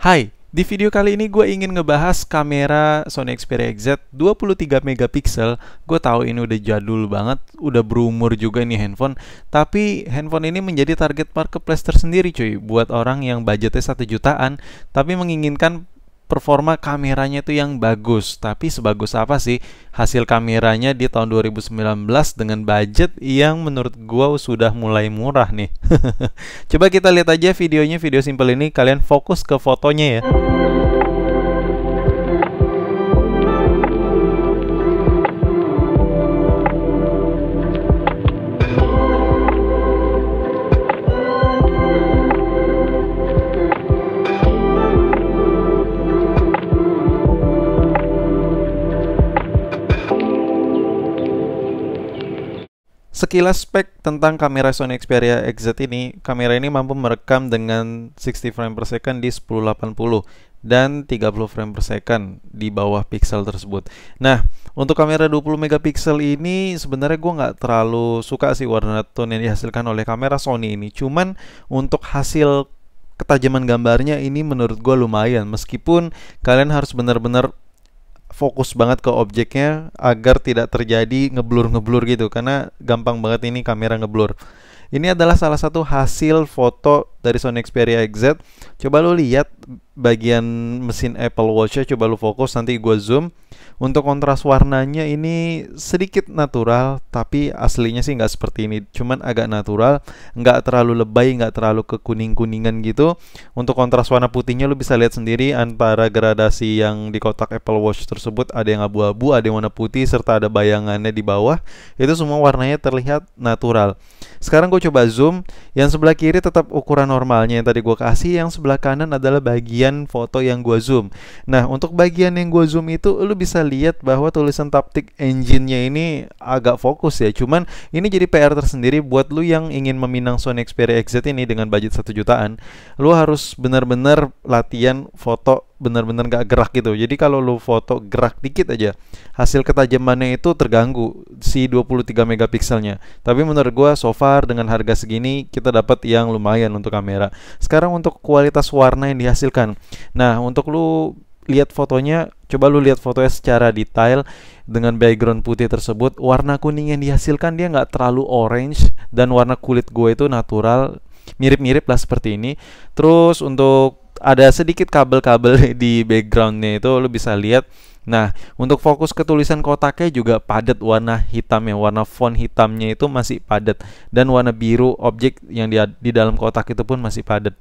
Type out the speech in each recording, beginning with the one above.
Hai, di video kali ini gue ingin ngebahas kamera Sony Xperia XZ 23 megapiksel. Gue tahu ini udah jadul banget, udah berumur juga ini handphone, tapi handphone ini menjadi target marketplace tersendiri cuy buat orang yang budgetnya satu jutaan tapi menginginkan performa kameranya itu yang bagus. Tapi sebagus apa sih hasil kameranya di tahun 2019 dengan budget yang menurut gua sudah mulai murah nih. Coba kita lihat aja videonya, video simple ini kalian fokus ke fotonya ya. Sekilas spek tentang kamera Sony Xperia XZ ini, kamera ini mampu merekam dengan 60 frame per second di 1080 dan 30 frame per second di bawah pixel tersebut. Nah, untuk kamera 20 megapiksel ini sebenarnya gue nggak terlalu suka sih warna tone yang dihasilkan oleh kamera Sony ini. Cuman untuk hasil ketajaman gambarnya ini menurut gue lumayan meskipun kalian harus benar-benar fokus banget ke objeknya agar tidak terjadi ngeblur-ngeblur gitu karena gampang banget ini kamera ngeblur. Ini adalah salah satu hasil foto dari Sony Xperia XZ. Coba lu lihat bagian mesin Apple Watch-nya coba lu fokus nanti gua zoom. Untuk kontras warnanya ini sedikit natural, tapi aslinya sih nggak seperti ini. Cuman agak natural, nggak terlalu lebay, nggak terlalu kekuning-kuningan gitu. Untuk kontras warna putihnya lu bisa lihat sendiri antara gradasi yang di kotak Apple Watch tersebut ada yang abu-abu, ada yang warna putih, serta ada bayangannya di bawah. Itu semua warnanya terlihat natural. Sekarang gue coba zoom, yang sebelah kiri tetap ukuran normalnya yang tadi gue kasih, yang sebelah kanan adalah bagian foto yang gue zoom. Nah, untuk bagian yang gue zoom itu, lu bisa bisa lihat bahwa tulisan Taptic Engine-nya ini agak fokus ya. Cuman ini jadi PR tersendiri buat lu yang ingin meminang Sony Xperia XZ ini dengan budget 1 jutaan. Lu harus benar-benar latihan foto benar-benar gak gerak gitu. Jadi kalau lu foto gerak dikit aja, hasil ketajamannya itu terganggu si 23 megapikselnya. Tapi menurut gua so far dengan harga segini kita dapat yang lumayan untuk kamera. Sekarang untuk kualitas warna yang dihasilkan. Nah, untuk lu lihat fotonya Coba lu lihat fotonya secara detail dengan background putih tersebut, warna kuning yang dihasilkan dia nggak terlalu orange dan warna kulit gue itu natural, mirip-mirip lah seperti ini. Terus untuk ada sedikit kabel-kabel di backgroundnya itu lu bisa lihat. Nah, untuk fokus ketulisan kotaknya juga padat warna hitamnya, warna font hitamnya itu masih padat dan warna biru objek yang di, di dalam kotak itu pun masih padat.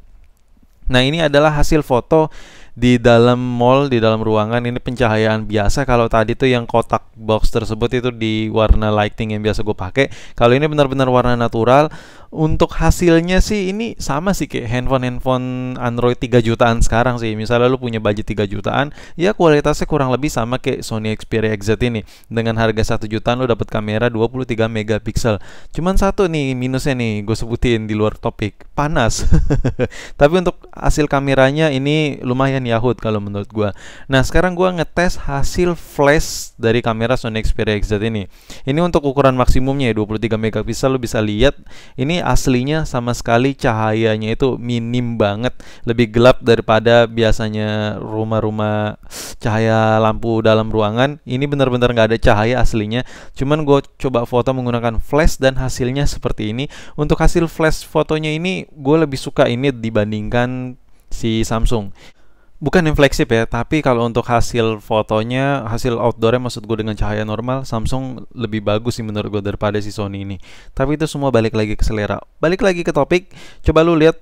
Nah, ini adalah hasil foto di dalam mall di dalam ruangan ini pencahayaan biasa kalau tadi tuh yang kotak box tersebut itu di warna lighting yang biasa gue pakai kalau ini benar-benar warna natural untuk hasilnya sih ini sama sih kayak handphone handphone Android 3 jutaan sekarang sih misalnya lu punya budget 3 jutaan ya kualitasnya kurang lebih sama kayak Sony Xperia XZ ini dengan harga 1 jutaan lu dapat kamera 23 megapiksel cuman satu nih minusnya nih gue sebutin di luar topik panas tapi untuk hasil kameranya ini lumayan ya. Yahoo kalau menurut gue. Nah, sekarang gue ngetes hasil flash dari kamera Sony Xperia XZ ini. Ini untuk ukuran maksimumnya ya 23 megapiksel lo bisa lihat ini aslinya sama sekali cahayanya itu minim banget, lebih gelap daripada biasanya rumah-rumah cahaya lampu dalam ruangan. Ini benar-benar nggak ada cahaya aslinya. Cuman gue coba foto menggunakan flash dan hasilnya seperti ini. Untuk hasil flash fotonya ini gue lebih suka ini dibandingkan si Samsung bukan yang flagship ya, tapi kalau untuk hasil fotonya, hasil outdoornya maksud gue dengan cahaya normal, Samsung lebih bagus sih menurut gue daripada si Sony ini. Tapi itu semua balik lagi ke selera. Balik lagi ke topik, coba lu lihat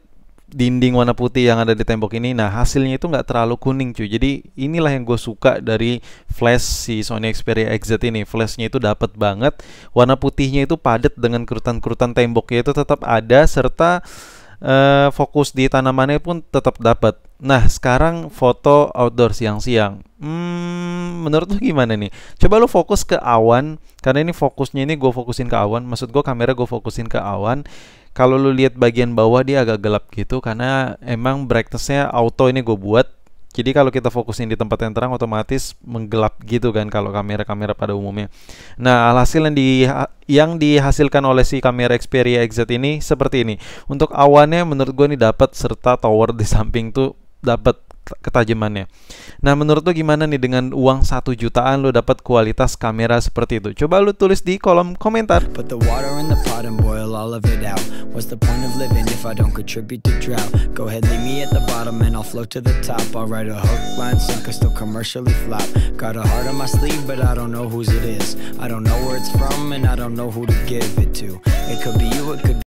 dinding warna putih yang ada di tembok ini nah hasilnya itu nggak terlalu kuning cuy jadi inilah yang gue suka dari flash si Sony Xperia XZ ini flashnya itu dapat banget warna putihnya itu padat dengan kerutan-kerutan temboknya itu tetap ada serta eh, fokus di tanamannya pun tetap dapat. Nah, sekarang foto outdoor siang-siang. Hmm, menurut lu gimana nih? Coba lu fokus ke awan, karena ini fokusnya ini gue fokusin ke awan. Maksud gue kamera gue fokusin ke awan. Kalau lu lihat bagian bawah dia agak gelap gitu, karena emang brightnessnya auto ini gue buat jadi kalau kita fokusin di tempat yang terang otomatis menggelap gitu kan kalau kamera-kamera pada umumnya. Nah, alhasil yang di yang dihasilkan oleh si kamera Xperia XZ ini seperti ini. Untuk awannya menurut gue ini dapat serta tower di samping tuh dapat ketajamannya. Nah, menurut lo gimana nih dengan uang satu jutaan lo dapat kualitas kamera seperti itu? Coba lo tulis di kolom komentar.